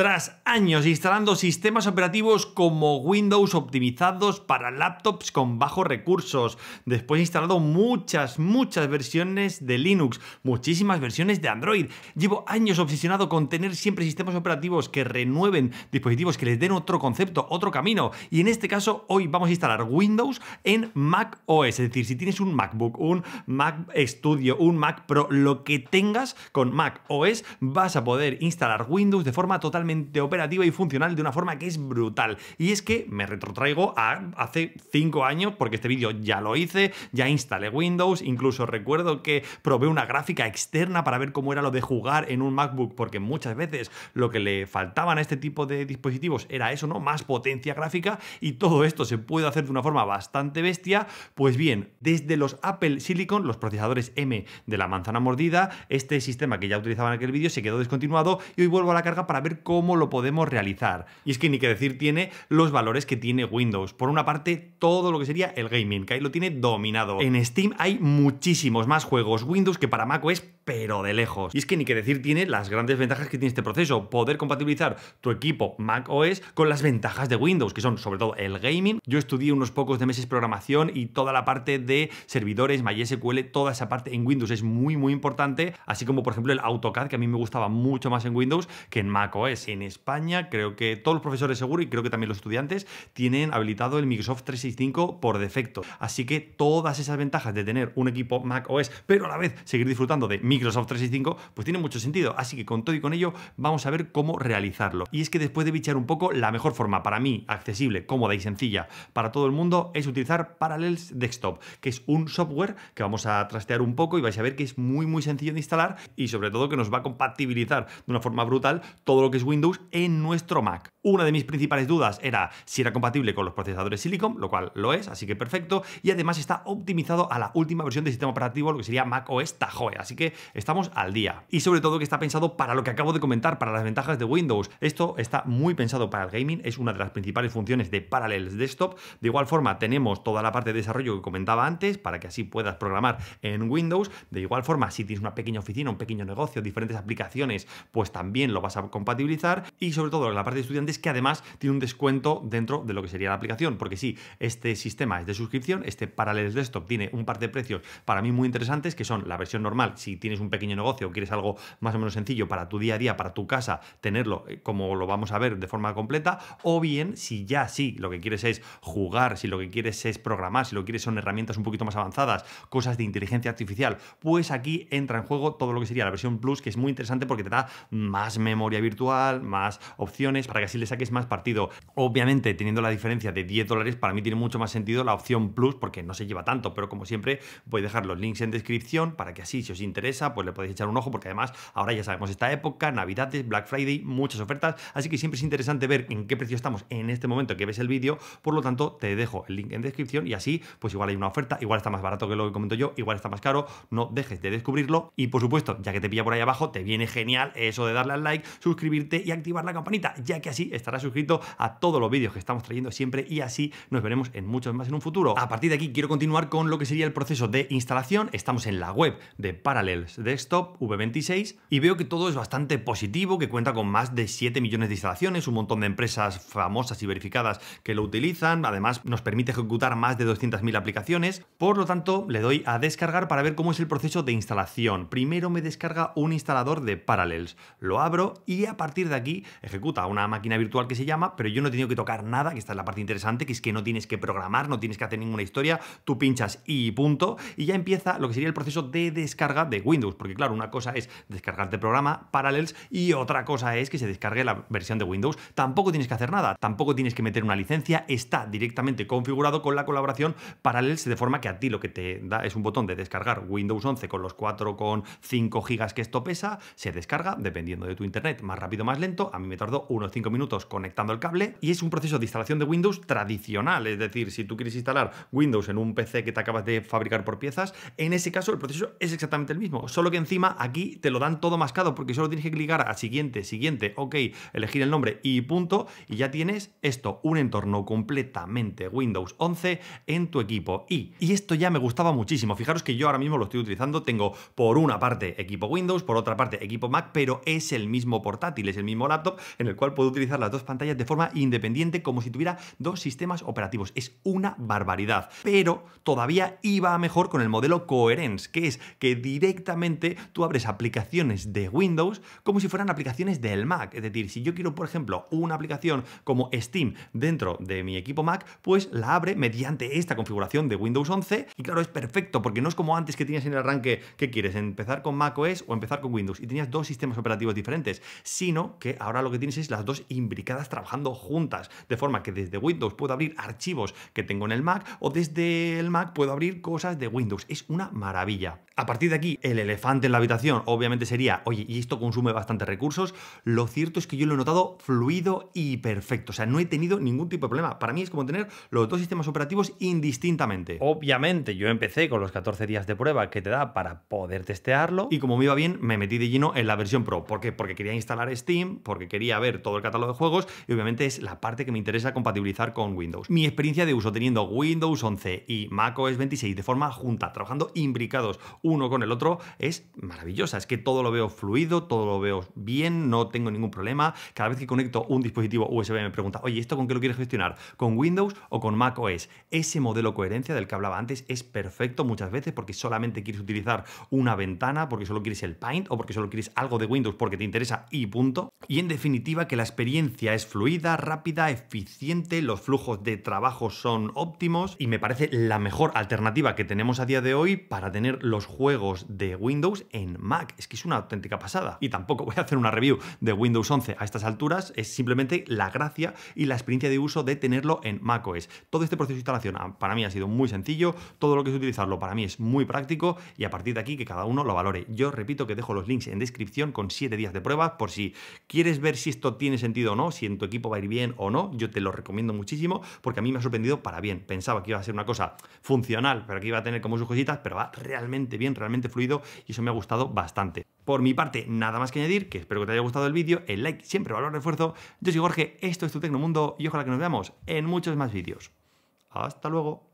Tras años instalando sistemas operativos como Windows optimizados para laptops con bajos recursos, después he instalado muchas, muchas versiones de Linux, muchísimas versiones de Android. Llevo años obsesionado con tener siempre sistemas operativos que renueven dispositivos, que les den otro concepto, otro camino. Y en este caso, hoy vamos a instalar Windows en Mac OS. Es decir, si tienes un MacBook, un Mac Studio, un Mac Pro, lo que tengas con Mac OS, vas a poder instalar Windows de forma totalmente operativa y funcional de una forma que es brutal. Y es que me retrotraigo a hace 5 años, porque este vídeo ya lo hice, ya instalé Windows, incluso recuerdo que probé una gráfica externa para ver cómo era lo de jugar en un MacBook, porque muchas veces lo que le faltaban a este tipo de dispositivos era eso, ¿no? Más potencia gráfica y todo esto se puede hacer de una forma bastante bestia. Pues bien, desde los Apple Silicon, los procesadores M de la manzana mordida, este sistema que ya utilizaba en aquel vídeo se quedó descontinuado y hoy vuelvo a la carga para ver cómo cómo lo podemos realizar. Y es que ni que decir tiene los valores que tiene Windows. Por una parte, todo lo que sería el gaming, que ahí lo tiene dominado. En Steam hay muchísimos más juegos Windows que para macOS, pero de lejos. Y es que ni que decir tiene las grandes ventajas que tiene este proceso, poder compatibilizar tu equipo Mac OS con las ventajas de Windows, que son sobre todo el gaming. Yo estudié unos pocos de meses programación y toda la parte de servidores, MySQL, toda esa parte en Windows es muy muy importante, así como por ejemplo el AutoCAD, que a mí me gustaba mucho más en Windows que en Mac OS en España, creo que todos los profesores seguro y creo que también los estudiantes tienen habilitado el Microsoft 365 por defecto. Así que todas esas ventajas de tener un equipo Mac OS, pero a la vez seguir disfrutando de Microsoft 365, pues tiene mucho sentido. Así que con todo y con ello vamos a ver cómo realizarlo. Y es que después de bichar un poco, la mejor forma para mí, accesible, cómoda y sencilla para todo el mundo es utilizar Parallels Desktop, que es un software que vamos a trastear un poco y vais a ver que es muy muy sencillo de instalar y sobre todo que nos va a compatibilizar de una forma brutal todo lo que es Windows en nuestro Mac. Una de mis principales dudas era si era compatible con los procesadores Silicon, lo cual lo es, así que perfecto, y además está optimizado a la última versión del sistema operativo, lo que sería Mac OS Tahoe, así que estamos al día. Y sobre todo que está pensado para lo que acabo de comentar, para las ventajas de Windows. Esto está muy pensado para el gaming, es una de las principales funciones de Parallels Desktop. De igual forma, tenemos toda la parte de desarrollo que comentaba antes, para que así puedas programar en Windows. De igual forma, si tienes una pequeña oficina, un pequeño negocio, diferentes aplicaciones, pues también lo vas a compatibilizar y sobre todo la parte de estudiantes que además tiene un descuento dentro de lo que sería la aplicación, porque si este sistema es de suscripción, este Parallels Desktop tiene un par de precios para mí muy interesantes que son la versión normal, si tienes un pequeño negocio o quieres algo más o menos sencillo para tu día a día, para tu casa, tenerlo eh, como lo vamos a ver de forma completa, o bien si ya sí lo que quieres es jugar, si lo que quieres es programar, si lo que quieres son herramientas un poquito más avanzadas, cosas de inteligencia artificial, pues aquí entra en juego todo lo que sería la versión Plus, que es muy interesante porque te da más memoria virtual, más opciones, para que así le saques más partido. Obviamente, teniendo la diferencia de 10 dólares, para mí tiene mucho más sentido la opción Plus, porque no se lleva tanto, pero como siempre, voy a dejar los links en descripción para que así, si os interesa, pues le podéis echar un ojo, porque además, ahora ya sabemos esta época, Navidades, Black Friday, muchas ofertas, así que siempre es interesante ver en qué precio estamos en este momento que ves el vídeo, por lo tanto, te dejo el link en descripción y así, pues igual hay una oferta, igual está más barato que lo que comento yo, igual está más caro, no dejes de descubrirlo y por supuesto, ya que te pilla por ahí abajo, te viene genial eso de darle al like, suscribirte y activar la campanita, ya que así estarás suscrito a todos los vídeos que estamos trayendo siempre y así nos veremos en muchos más en un futuro. A partir de aquí quiero continuar con lo que sería el proceso de instalación. Estamos en la web de Parallels Desktop V26 y veo que todo es bastante positivo, que cuenta con más de 7 millones de instalaciones, un montón de empresas famosas y verificadas que lo utilizan. Además, nos permite ejecutar más de 200.000 aplicaciones. Por lo tanto, le doy a descargar para ver cómo es el proceso de instalación. Primero me descarga un instalador de Parallels. Lo abro y a partir de de aquí ejecuta una máquina virtual que se llama, pero yo no tengo que tocar nada, que esta es la parte interesante, que es que no tienes que programar, no tienes que hacer ninguna historia, tú pinchas y punto, y ya empieza lo que sería el proceso de descarga de Windows, porque claro, una cosa es descargarte el programa Parallels y otra cosa es que se descargue la versión de Windows. Tampoco tienes que hacer nada, tampoco tienes que meter una licencia, está directamente configurado con la colaboración Parallels, de forma que a ti lo que te da es un botón de descargar Windows 11 con los 4,5 gigas que esto pesa, se descarga dependiendo de tu internet, más rápido, más lento, a mí me tardó unos 5 minutos conectando el cable y es un proceso de instalación de Windows tradicional, es decir, si tú quieres instalar Windows en un PC que te acabas de fabricar por piezas, en ese caso el proceso es exactamente el mismo, solo que encima aquí te lo dan todo mascado porque solo tienes que clicar a siguiente, siguiente, ok, elegir el nombre y punto y ya tienes esto, un entorno completamente Windows 11 en tu equipo y, y esto ya me gustaba muchísimo, fijaros que yo ahora mismo lo estoy utilizando, tengo por una parte equipo Windows, por otra parte equipo Mac, pero es el mismo portátil, es el mismo laptop, en el cual puedo utilizar las dos pantallas de forma independiente como si tuviera dos sistemas operativos. Es una barbaridad. Pero todavía iba mejor con el modelo Coherence, que es que directamente tú abres aplicaciones de Windows como si fueran aplicaciones del Mac. Es decir, si yo quiero, por ejemplo, una aplicación como Steam dentro de mi equipo Mac, pues la abre mediante esta configuración de Windows 11. Y claro, es perfecto porque no es como antes que tenías en el arranque, que quieres? ¿Empezar con macOS o empezar con Windows? Y tenías dos sistemas operativos diferentes, sino que ahora lo que tienes es las dos imbricadas trabajando juntas, de forma que desde Windows puedo abrir archivos que tengo en el Mac o desde el Mac puedo abrir cosas de Windows. Es una maravilla. A partir de aquí, el elefante en la habitación obviamente sería, oye, y esto consume bastantes recursos. Lo cierto es que yo lo he notado fluido y perfecto. O sea, no he tenido ningún tipo de problema. Para mí es como tener los dos sistemas operativos indistintamente. Obviamente, yo empecé con los 14 días de prueba que te da para poder testearlo y como me iba bien, me metí de lleno en la versión Pro. ¿Por qué? Porque quería instalar Steam porque quería ver todo el catálogo de juegos y obviamente es la parte que me interesa compatibilizar con Windows. Mi experiencia de uso teniendo Windows 11 y macOS 26 de forma junta, trabajando imbricados uno con el otro, es maravillosa. Es que todo lo veo fluido, todo lo veo bien, no tengo ningún problema. Cada vez que conecto un dispositivo USB me pregunta, oye, ¿esto con qué lo quieres gestionar? ¿Con Windows o con macOS? Ese modelo coherencia del que hablaba antes es perfecto muchas veces porque solamente quieres utilizar una ventana, porque solo quieres el Paint o porque solo quieres algo de Windows porque te interesa y punto y en definitiva que la experiencia es fluida, rápida, eficiente, los flujos de trabajo son óptimos y me parece la mejor alternativa que tenemos a día de hoy para tener los juegos de Windows en Mac. Es que es una auténtica pasada. Y tampoco voy a hacer una review de Windows 11 a estas alturas, es simplemente la gracia y la experiencia de uso de tenerlo en macOS. Todo este proceso de instalación ah, para mí ha sido muy sencillo, todo lo que es utilizarlo para mí es muy práctico y a partir de aquí que cada uno lo valore. Yo repito que dejo los links en descripción con 7 días de prueba por si ¿Quieres ver si esto tiene sentido o no? Si en tu equipo va a ir bien o no. Yo te lo recomiendo muchísimo porque a mí me ha sorprendido para bien. Pensaba que iba a ser una cosa funcional, pero que iba a tener como sus cositas, pero va realmente bien, realmente fluido y eso me ha gustado bastante. Por mi parte, nada más que añadir, que espero que te haya gustado el vídeo, el like siempre valor refuerzo. Yo soy Jorge, esto es tu Tecnomundo y ojalá que nos veamos en muchos más vídeos. Hasta luego.